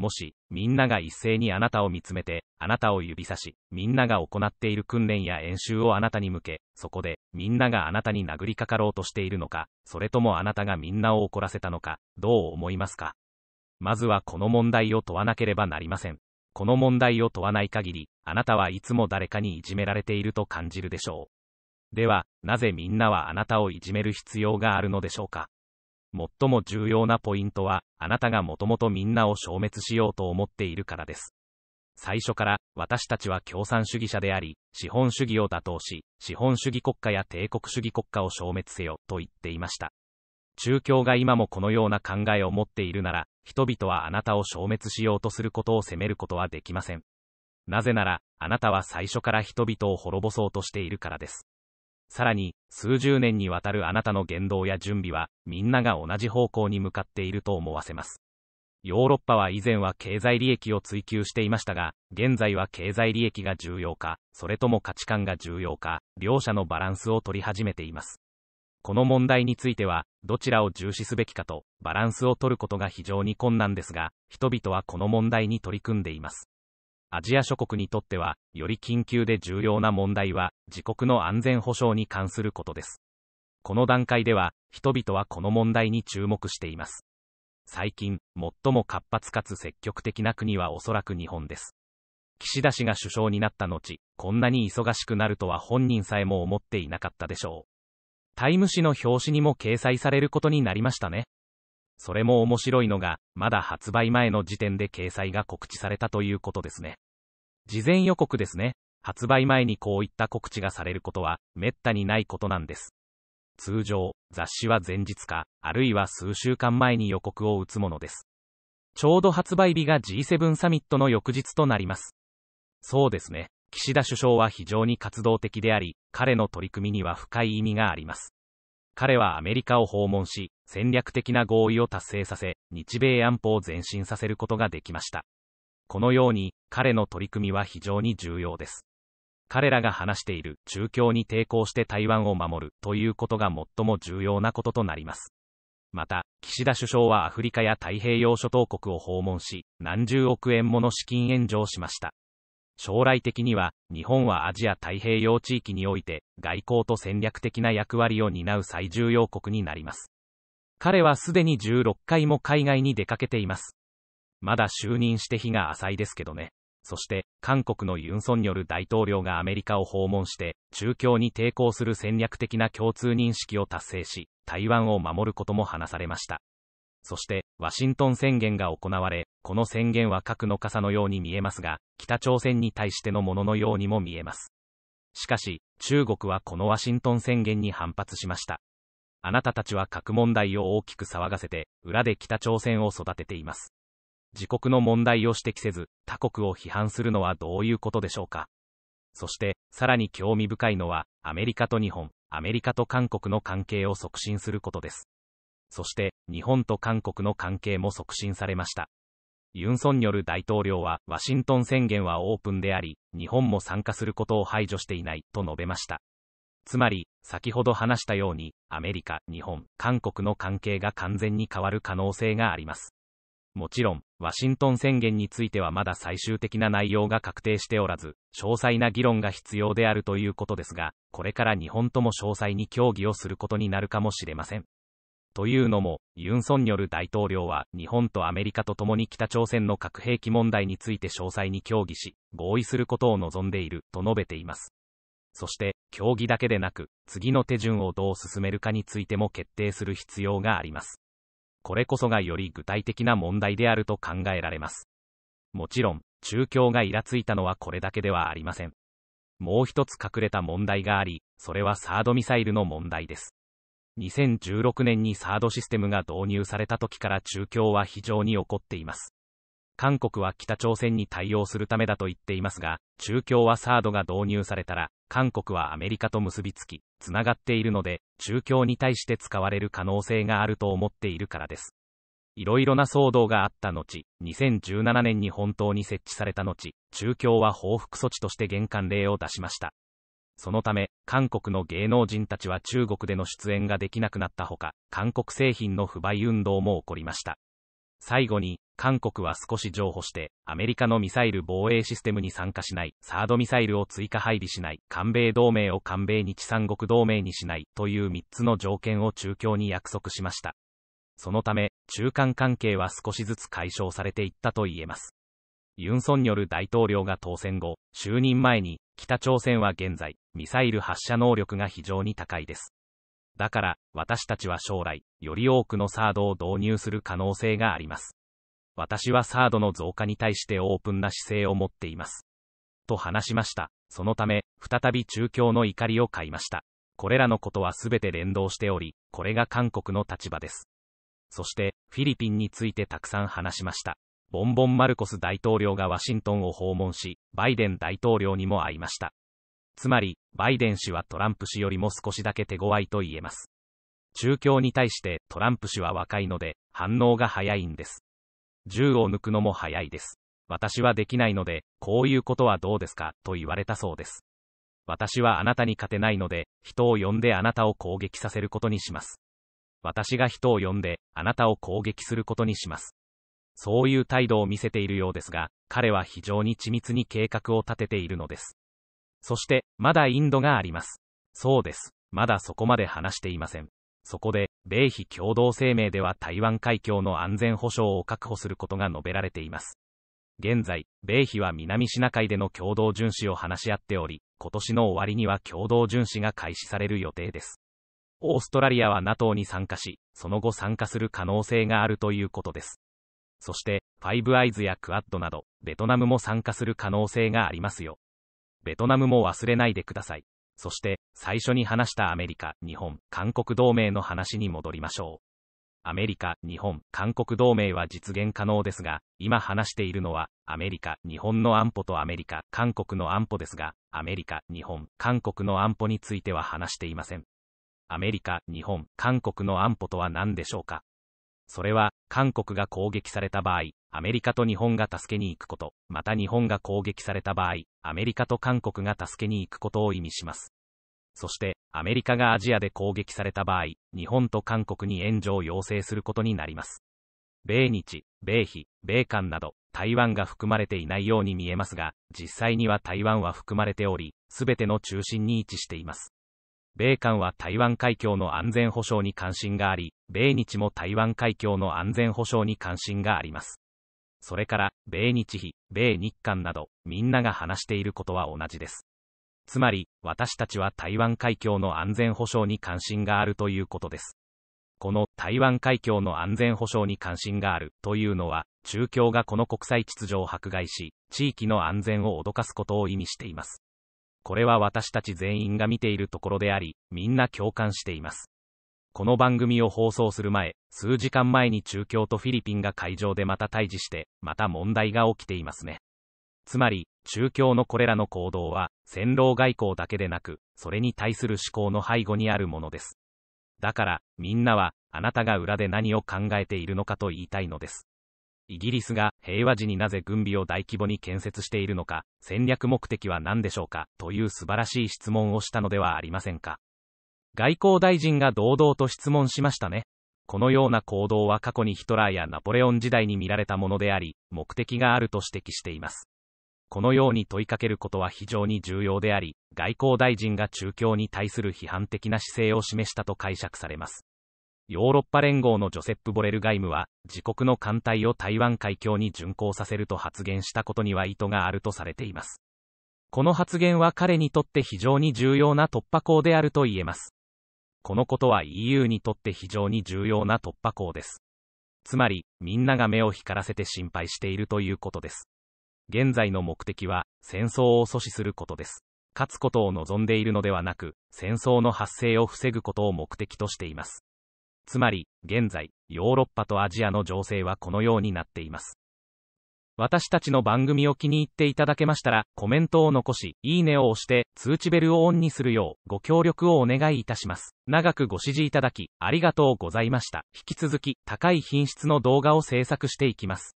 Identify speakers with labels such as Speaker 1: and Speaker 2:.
Speaker 1: もし、みんなが一斉にあなたを見つめて、あなたを指さし、みんなが行っている訓練や演習をあなたに向け、そこで、みんながあなたに殴りかかろうとしているのか、それともあなたがみんなを怒らせたのか、どう思いますかまずはこの問題を問わなければなりません。この問題を問わない限り、あなたはいつも誰かにいじめられていると感じるでしょう。では、なぜみんなはあなたをいじめる必要があるのでしょうか最も重要なポイントは、あなたがもともとみんなを消滅しようと思っているからです。最初から私たちは共産主義者であり、資本主義を打倒し、資本主義国家や帝国主義国家を消滅せよと言っていました。中共が今もこのような考えを持っているなら、人々はあなたを消滅しようとすることを責めることはできません。なぜなら、あなたは最初から人々を滅ぼそうとしているからです。さらに、数十年にわたるあなたの言動や準備は、みんなが同じ方向に向かっていると思わせます。ヨーロッパは以前は経済利益を追求していましたが、現在は経済利益が重要か、それとも価値観が重要か、両者のバランスを取り始めています。この問題については、どちらを重視すべきかと、バランスを取ることが非常に困難ですが、人々はこの問題に取り組んでいます。アジア諸国にとっては、より緊急で重要な問題は、自国の安全保障に関することです。この段階では、人々はこの問題に注目しています。最近、最も活発かつ積極的な国はおそらく日本です。岸田氏が首相になった後、こんなに忙しくなるとは本人さえも思っていなかったでしょう。タイム誌の表紙にも掲載されることになりましたね。それも面白いのが、まだ発売前の時点で掲載が告知されたということですね。事前予告ですね。発売前にこういった告知がされることは、めったにないことなんです。通常、雑誌は前日か、あるいは数週間前に予告を打つものです。ちょうど発売日が G7 サミットの翌日となります。そうですね。岸田首相は非常に活動的であり、彼の取り組みには深い意味があります。彼はアメリカを訪問し、戦略的な合意を達成させ、日米安保を前進させることができました。このように、彼の取り組みは非常に重要です。彼らが話している中共に抵抗して台湾を守るということが最も重要なこととなります。また、岸田首相はアフリカや太平洋諸島国を訪問し、何十億円もの資金援助をしました。将来的には、日本はアジア太平洋地域において、外交と戦略的な役割を担う最重要国になります。彼はすでに16回も海外に出かけています。まだ就任して日が浅いですけどね。そして、韓国のユン・ソンニョル大統領がアメリカを訪問して、中共に抵抗する戦略的な共通認識を達成し、台湾を守ることも話されました。そして、ワシントン宣言が行われ、この宣言は核の傘のように見えますが、北朝鮮に対してのもののようにも見えます。しかし、中国はこのワシントン宣言に反発しました。あなたたちは核問題を大きく騒がせて、裏で北朝鮮を育てています。自国の問題を指摘せず、他国を批判するのはどういうことでしょうか。そして、さらに興味深いのは、アメリカと日本、アメリカと韓国の関係を促進することです。そして、日本と韓国の関係も促進されました。ユン・ソンニョル大統領は、ワシントン宣言はオープンであり、日本も参加することを排除していない、と述べました。つまり、先ほど話したように、アメリカ、日本、韓国の関係が完全に変わる可能性があります。もちろん、ワシントン宣言についてはまだ最終的な内容が確定しておらず、詳細な議論が必要であるということですが、これから日本とも詳細に協議をすることになるかもしれません。というのも、ユン・ソンニョル大統領は日本とアメリカと共に北朝鮮の核兵器問題について詳細に協議し、合意することを望んでいると述べています。そして、協議だけでなく、次の手順をどう進めるかについても決定する必要があります。これこそがより具体的な問題であると考えられます。もちろん、中共がイラついたのはこれだけではありません。もう一つ隠れた問題があり、それはサードミサイルの問題です。2016年にサードシステムが導入された時から中共は非常に起こっています。韓国は北朝鮮に対応するためだと言っていますが、中共はサードが導入されたら、韓国はアメリカと結びつき、つながっているので、中共に対して使われる可能性があると思っているからです。いろいろな騒動があった後、2017年に本当に設置された後、中共は報復措置として玄関令を出しました。そのため、韓国の芸能人たちは中国での出演ができなくなったほか、韓国製品の不買運動も起こりました。最後に、韓国は少し譲歩して、アメリカのミサイル防衛システムに参加しない、サードミサイルを追加配備しない、韓米同盟を韓米日三国同盟にしない、という3つの条件を中共に約束しました。そのため、中韓関係は少しずつ解消されていったと言えます。ユン・ソンニョル大統領が当選後、就任前に、北朝鮮は現在、ミサイル発射能力が非常に高いです。だから、私たちは将来、より多くのサードを導入する可能性があります。私はサードの増加に対してオープンな姿勢を持っています。と話しました。そのため、再び中共の怒りを買いました。これらのことはすべて連動しており、これが韓国の立場です。そして、フィリピンについてたくさん話しました。ボンボン・マルコス大統領がワシントンを訪問し、バイデン大統領にも会いました。つまり、バイデン氏はトランプ氏よりも少しだけ手強いと言えます。中共に対してトランプ氏は若いので、反応が早いんです。銃を抜くのも早いです。私はできないので、こういうことはどうですか、と言われたそうです。私はあなたに勝てないので、人を呼んであなたを攻撃させることにします。私が人を呼んで、あなたを攻撃することにします。そういう態度を見せているようですが、彼は非常に緻密に計画を立てているのです。そして、まだインドがあります。そうです。まだそこまで話していません。そこで、米非共同声明では台湾海峡の安全保障を確保することが述べられています。現在、米非は南シナ海での共同巡視を話し合っており、今年の終わりには共同巡視が開始される予定です。オーストラリアは NATO に参加し、その後参加する可能性があるということです。そして、ファイブアイズやクアッドなど、ベトナムも参加する可能性がありますよ。ベトナムも忘れないでください。そして、最初に話したアメリカ、日本、韓国同盟の話に戻りましょう。アメリカ、日本、韓国同盟は実現可能ですが、今話しているのは、アメリカ、日本の安保とアメリカ、韓国の安保ですが、アメリカ、日本、韓国の安保については話していません。アメリカ、日本、韓国の安保とは何でしょうかそれは、韓国が攻撃された場合、アメリカと日本が助けに行くこと、また日本が攻撃された場合、アメリカと韓国が助けに行くことを意味します。そして、アメリカがアジアで攻撃された場合、日本と韓国に援助を要請することになります。米日、米非、米韓など、台湾が含まれていないように見えますが、実際には台湾は含まれており、すべての中心に位置しています。米韓は台湾海峡の安全保障に関心があり、米日も台湾海峡の安全保障に関心があります。それから、米日比、米日韓など、みんなが話していることは同じです。つまり、私たちは台湾海峡の安全保障に関心があるということです。この台湾海峡の安全保障に関心があるというのは、中共がこの国際秩序を迫害し、地域の安全を脅かすことを意味しています。これは私たち全員が見ているところであり、みんな共感しています。この番組を放送する前、数時間前に中共とフィリピンが会場でまた対峙して、また問題が起きていますね。つまり、中共のこれらの行動は、戦狼外交だけでなく、それに対する思考の背後にあるものです。だから、みんなは、あなたが裏で何を考えているのかと言いたいのです。イギリスが平和時になぜ軍備を大規模に建設しているのか、戦略目的は何でしょうか、という素晴らしい質問をしたのではありませんか。外交大臣が堂々と質問しましたね。このような行動は過去にヒトラーやナポレオン時代に見られたものであり、目的があると指摘しています。このように問いかけることは非常に重要であり、外交大臣が中共に対する批判的な姿勢を示したと解釈されます。ヨーロッパ連合のジョセップ・ボレルガイムは、自国の艦隊を台湾海峡に巡航させると発言したことには意図があるとされています。この発言は彼にとって非常に重要な突破口であると言えます。このことは EU にとって非常に重要な突破口です。つまり、みんなが目を光らせて心配しているということです。現在の目的は、戦争を阻止することです。勝つことを望んでいるのではなく、戦争の発生を防ぐことを目的としています。つまり、現在、ヨーロッパとアジアの情勢はこのようになっています。私たちの番組を気に入っていただけましたら、コメントを残し、いいねを押して、通知ベルをオンにするよう、ご協力をお願いいたします。長くご支持いただき、ありがとうございました。引き続き、高い品質の動画を制作していきます。